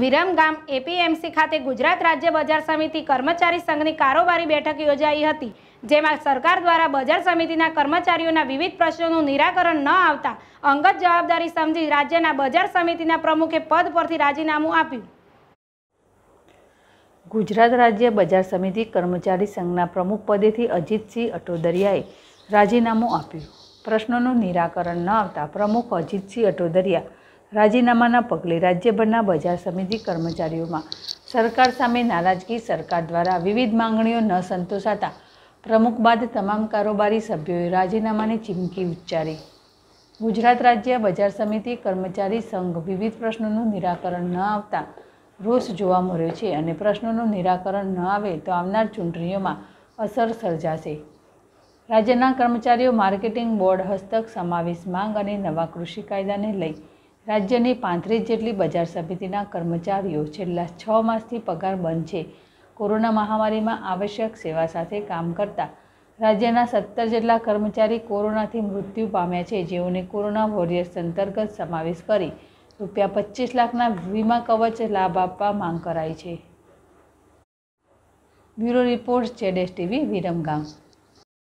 Viramgam APMC ખાતે ગુજરાત રાજ્ય બજાર સમિતિ કર્મચારી સંઘની કારોબારી બેઠક યોજાઈ હતી જેમાં સરકાર દ્વારા બજાર સમિતિના કર્મચારીઓના વિવિધ પ્રશ્નોનું નિરાકરણ ન આવતા અંગત જવાબદારી સમજી રાજ્યના બજાર સમિતિના પ્રમુખે પદ પરથી રાજીનામું આપ્યું ગુજરાત રાજ્ય બજાર સમિતિ કર્મચારી સંઘના પ્રમુખ પદેથી અજીતસિંહ અટોદરિયાએ રાજીનામું આપ્યું પ્રશ્નોનું નિરાકરણ ન આવતા પ્રમુખ અજીતસિંહ અટોદરિયા રાજીનામાના પગલે રાજ્યભરના બજાર સમિતિ કર્મચારીઓમાં સરકાર સામે નારાજગી સરકાર દ્વારા વિવિધ માંગણીઓ ન સંતોષાતા પ્રમુખ બાદ તમામ કારોબારી સભ્યોએ રાજીનામાની ચીમકી ઉચ્ચારી ગુજરાત રાજ્ય બજાર સમિતિ કર્મચારી સંઘ વિવિધ પ્રશ્નોનું નિરાકરણ ન આવતા રોષ જોવા મળ્યો છે અને પ્રશ્નોનું નિરાકરણ ન આવે તો આવનાર ચૂંટણીઓમાં અસર સર્જાશે રાજ્યના કર્મચારીઓ માર્કેટિંગ બોર્ડ હસ્તક સમાવેશ માંગ અને નવા કૃષિ કાયદાને લઈ રાજ્યની પાંત્રીસ જેટલી બજાર સમિતિના કર્મચારીઓ છેલ્લા છ માસથી પગાર બંધ છે કોરોના મહામારીમાં આવશ્યક સેવા સાથે કામ કરતા રાજ્યના સત્તર જેટલા કર્મચારી કોરોનાથી મૃત્યુ પામ્યા છે જેઓને કોરોના વોરિયર્સ અંતર્ગત સમાવેશ કરી રૂપિયા પચીસ લાખના વીમા કવચ લાભ આપવા માંગ કરાઈ છે બ્યુરો રિપોર્ટ જેડેસ ટીવી વિરમગામ